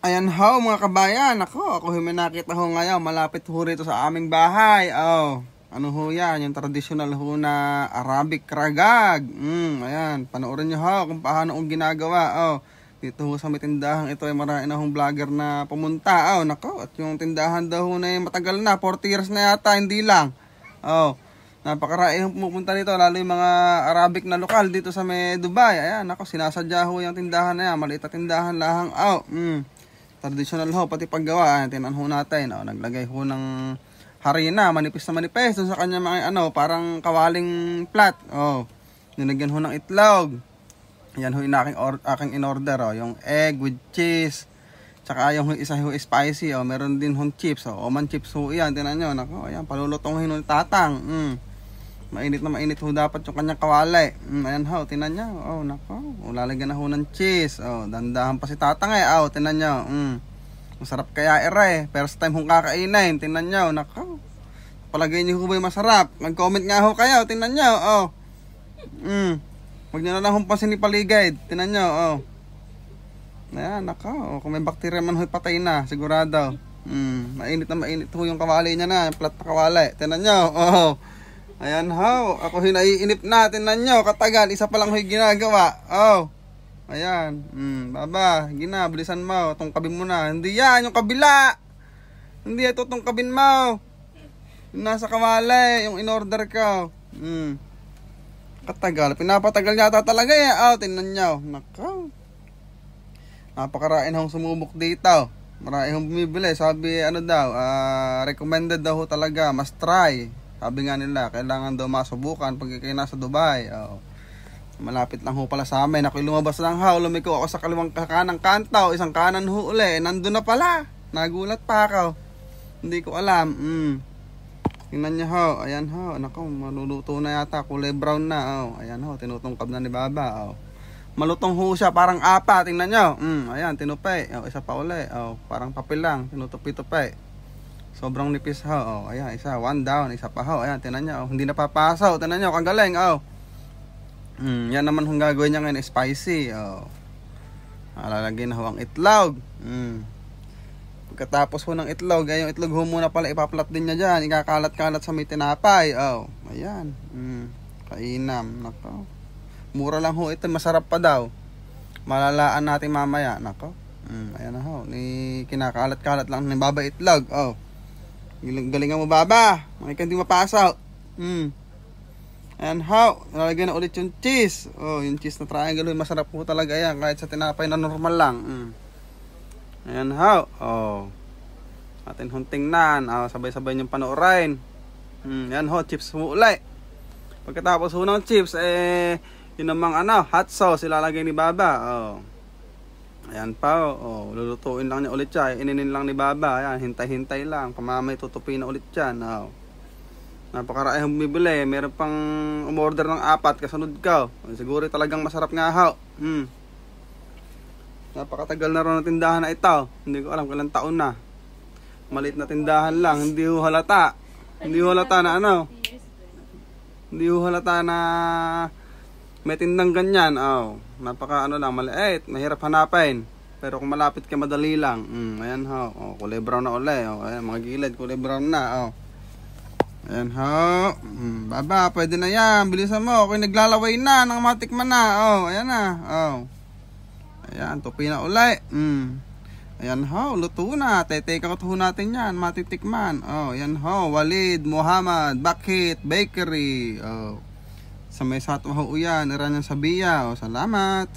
Ayan ho mga kabayan, ako, ako yung nakita ho ngayon, malapit ho rito sa aming bahay. Oh, ano ho yan, yung traditional ho na Arabic ragag. Mm, ayan, panoorin nyo ho kung paano ho ginagawa. Oh, dito ho sa may tindahan ito ay marami na hong vlogger na pumunta. Oh, nako, at yung tindahan daw ho na matagal na, 40 years na yata, hindi lang. Oh, napakarami yung pumunta dito, lalo yung mga Arabic na lokal dito sa may Dubai. Ayan, nako, sinasadya ho yung tindahan na yan, maliit na tindahan lahang. Oh, mm traditional ho, pati paggawa, ah, tinan ho natin, oh, naglagay ho ng harina, manipis na manipis, sa kanya mga ano, parang kawaling flat, oh, nilagyan ho ng itlog, yan ho yung or, aking in order, oh, yung egg with cheese, tsaka yung isa ho spicy, oh, meron din hong chips, oh, oman chips ho yan, tinan nyo, nako, ayan yan, palulutong ho tatang, mm. Mainit na mainit ho dapat yung kanyang kawala Mm, ayan ho, tinan niya. Oh, nako. Lalagyan na ho ng cheese. Oh, dandahan pa si tatang eh. Oh, tinan niya. Mm. Masarap kaya era eh. First time hong kakainin. Tinan niya. nako. Palagay niyo ho ba masarap? Mag-comment nga ho kayo. Tinan niya. Oh. Mm. Huwag niyo na lang hong pasinipaligid. Tinan niya. Oh. Ayan, nako. Oh, kung may bakterya man ho, patay na. Sigurado. Mm. Mainit na mainit ho yung kawali niya na. Plat flat na kawali. Tinan niya. Oh. Ayan ho, ako hinaiinip natin na nyo, katagal, isa pa lang ho'y ginagawa. Oh, ayan, mm, baba, gina, bilisan mo, itong kabin mo na. Hindi yan, yung kabila. Hindi, ito itong kabin mo. Yung nasa kawali, yung in-order ko. Mm. Katagal, pinapatagal yata talaga yan. Oh, tinan nyo, nakaw. Napakarain hong sumubok dito. Marami hong bumibili, sabi ano daw, uh, recommended daw ho talaga, must try. Sabi nga nila, kailangan daw masubukan pag kayo nasa Dubai. Oh. Malapit lang ho pala sa amin. Ako'y lumabas lang ha. Lumiko ako sa kaliwang kanang kanta isang kanan ho uli. Nandun na pala. Nagulat pa ako. Hindi ko alam. Mm. Tingnan niyo ho. Ayan ho. Nako, maluluto na yata. Kulay brown na. Oh. Ayan ho. Tinutungkab na ni Baba. Oh. Malutong ho siya. Parang apa. Tingnan niyo. Mm. Ayan. Tinupay. Oh, isa pa uli. Oh. Parang papel lang. Tinutupi-tupi. Sobrang nipis ha. Oh, ayan, isa. One down. Isa pa ha. Ayan, tinan niya. Oh. Hindi napapasa. Oh. Tinan niya. Oh. Kagaling. Oh. Mm, yan naman kung gagawin niya ngayon. Spicy. Oh. Lalagyan na ho ang itlog. Mm. Pagkatapos ho ng itlog, ay yung itlog ho muna pala ipaplat din niya dyan. Ikakalat-kalat sa may tinapay. Oh. Ayan. Mm. Kainam. Nako. Mura lang ho ito. Masarap pa daw. Malalaan natin mamaya. Nako. Mm. Ayan na ho. Ni kinakalat-kalat lang. ng Nibaba itlog. Oh. Galingan mo, baba. May hindi mapasok. Mm. And how? Nalagyan na ulit yung cheese. Oh, yung cheese na triangle. Masarap po talaga yan. Kahit sa tinapay na normal lang. Mm. And how? Oh. Atin hunting nan. Oh, ah, sabay-sabay yung panoorin. Mm, yan ho, chips mo ulit. Pagkatapos ho ng chips, eh, yun namang ano, hot sauce ilalagay ni Baba. Oh. Ayan pa, oh. oh, lulutuin lang niya ulit siya. Ininin lang ni Baba. Ayan, hintay-hintay lang. Pamamay tutupin na ulit yan. Now, Napakaraan bumibili. Meron pang umorder ng apat. Kasunod ka. Oh. Siguro talagang masarap nga ho. Hmm. Napakatagal na ron na tindahan na ito. Hindi ko alam kailan taon na. Malit na tindahan lang. Hindi ho halata. Hindi ho halata na ano. Hindi ho halata na may tindang ganyan, oh. Napaka ano lang, maliit, mahirap hanapin. Pero kung malapit ka, madali lang. Mm, ayan ho, oh, kulay brown na uli. Oh, ayan, mga gilid, kulay brown na, oh. Ayan ho. Mm, baba, pwede na yan. Bilisan mo. Okay, naglalaway na. Nang matikman na. Oh, ayan na. Oh. Ayan, tupi na uli. Mm. Ayan ho, luto na. Tetake out ho natin yan. Matitikman. Oh, ayan ho. Walid, Muhammad, Bakit, Bakery. Oh. Sa may satwa ho uyan, iran ng sabiya. O, salamat!